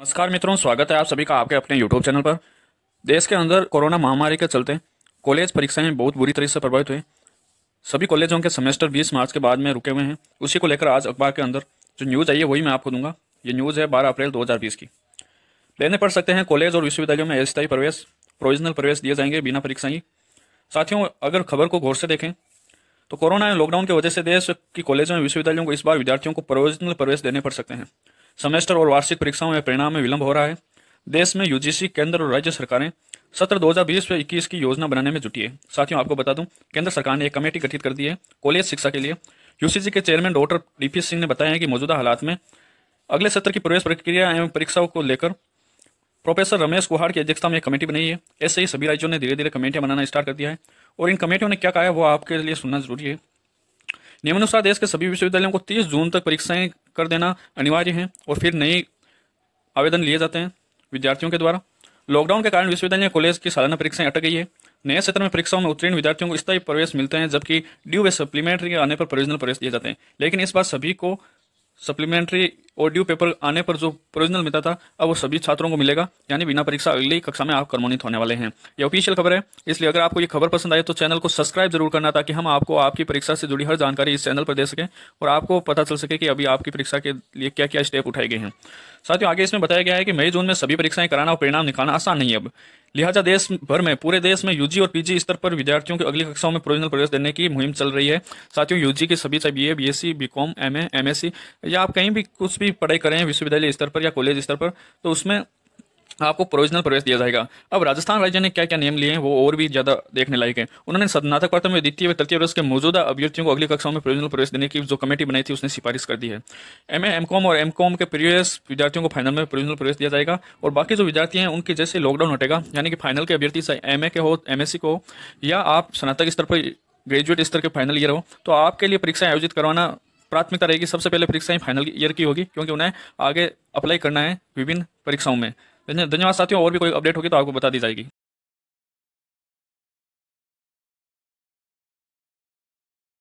नमस्कार मित्रों स्वागत है आप सभी का आपके अपने यूट्यूब चैनल पर देश के अंदर कोरोना महामारी के चलते कॉलेज परीक्षाएं बहुत बुरी तरह से प्रभावित हुई सभी कॉलेजों के सेमेस्टर 20 मार्च के बाद में रुके हुए हैं उसी को लेकर आज अखबार के अंदर जो न्यूज़ आई है वही मैं आपको दूंगा ये न्यूज़ है बारह अप्रैल दो की लेने पढ़ सकते हैं कॉलेज और विश्वविद्यालयों में अस्थायी प्रवेश प्रोविजनल प्रवेश दिए जाएंगे बिना परीक्षा ही साथियों अगर खबर को गौर से देखें तो कोरोना लॉकडाउन की वजह से देश की कॉलेजों में विश्वविद्यालयों को इस बार विद्यार्थियों को प्रोविजनल प्रवेश देने पड़ सकते हैं सेमेस्टर और वार्षिक परीक्षाओं में परिणाम में विलंब हो रहा है देश में यूजीसी केंद्र और राज्य सरकारें सत्र 2020 से 21 की योजना बनाने में जुटी है साथियों आपको बता दूं केंद्र सरकार ने एक कमेटी गठित कर दी है कॉलेज शिक्षा के लिए यूसीसी के चेयरमैन डॉक्टर डी सिंह ने बताया कि मौजूदा हालात में अगले सत्र की प्रवेश प्रक्रिया एवं परीक्षाओं को लेकर प्रोफेसर रमेश कुहाड़ की अध्यक्षता में एक कमेटी बनाई है ऐसे ही सभी राज्यों ने धीरे धीरे कमेटियां बनाना स्टार्ट कर दिया है और इन कमेटियों ने क्या कहा है वो आपके लिए सुनना जरूरी है नियमानुसार देश के सभी विश्वविद्यालयों को 30 जून तक परीक्षाएं कर देना अनिवार्य है और फिर नए आवेदन लिए जाते हैं विद्यार्थियों के द्वारा लॉकडाउन के कारण विश्वविद्यालय कॉलेज की सालाना परीक्षाएं अटक गई है नए सत्र में परीक्षाओं में उत्तीर्ण विद्यार्थियों को स्थायी प्रवेश मिलते हैं जबकि ड्यू वे सप्लीमेंट्री आने पर प्रोविजनल प्रवेश दिए जाते हैं लेकिन इस बार सभी को सप्लीमेंट्री ऑडियो पेपर आने पर जो प्रोविजनल मिलता था अब वो सभी छात्रों को मिलेगा यानी बिना परीक्षा अगली कक्षा में आप कर्मोनित होने वाले हैं ये ऑफिशियल खबर है इसलिए अगर आपको ये खबर पसंद आए तो चैनल को सब्सक्राइब जरूर करना ताकि हम आपको आपकी परीक्षा से जुड़ी हर जानकारी इस चैनल पर दे सकें और आपको पता चल सके कि अभी आपकी परीक्षा के लिए क्या क्या स्टेप उठाए गए हैं साथियों आगे इसमें बताया गया है कि मई जून में सभी परीक्षाएं कराना और परिणाम निकालना आसान नहीं है अब लिहाजा देश भर में पूरे देश में यूजी और पीजी स्तर पर विद्यार्थियों को अगली कक्षाओं में प्रोविजनल प्रवेश देने की मुहिम चल रही है साथियों यूजी के सभी चाहे BA BSc BCom MA MSc या आप कहीं भी कुछ भी पढ़ाई करें विश्वविद्यालय स्तर पर या कॉलेज स्तर पर तो उसमें आपको प्रोविजनल प्रवेश दिया जाएगा अब राजस्थान राज्य ने क्या क्या नियम लिए हैं वो और भी ज्यादा देखने लायक है उन्होंने स्नातक पाठ्यक्रम में द्वितीय तृतीय वर्ष के मौजूदा अभ्यर्थियों को अगली कक्षाओं में प्रोविजनल प्रवेश देने की जो कमेटी बनाई थी उसने सिफारिश कर दी है एम एम कॉम और एम कॉम के प्रीवियस विद्यार्थियों को फाइनल में प्रोविजनल प्रवेश दिया जाएगा और बाकी जो विद्यार्थी हैं उनके जैसे लॉकडाउन हटेगा यानी कि फाइनल के अभ्यर्थी चाहे एम के हो एम को हो या आप स्नातक स्तर पर ग्रेजुएट स्तर के फाइनल ईयर हो तो आपके लिए परीक्षाएं आयोजित करवाना प्राथमिकता रहेगी सबसे पहले परीक्षाएं फाइनल ईयर की होगी क्योंकि उन्हें आगे अप्लाई करना है विभिन्न परीक्षाओं में धन्यवाद साथियों और भी कोई अपडेट होगी तो आपको बता दी जाएगी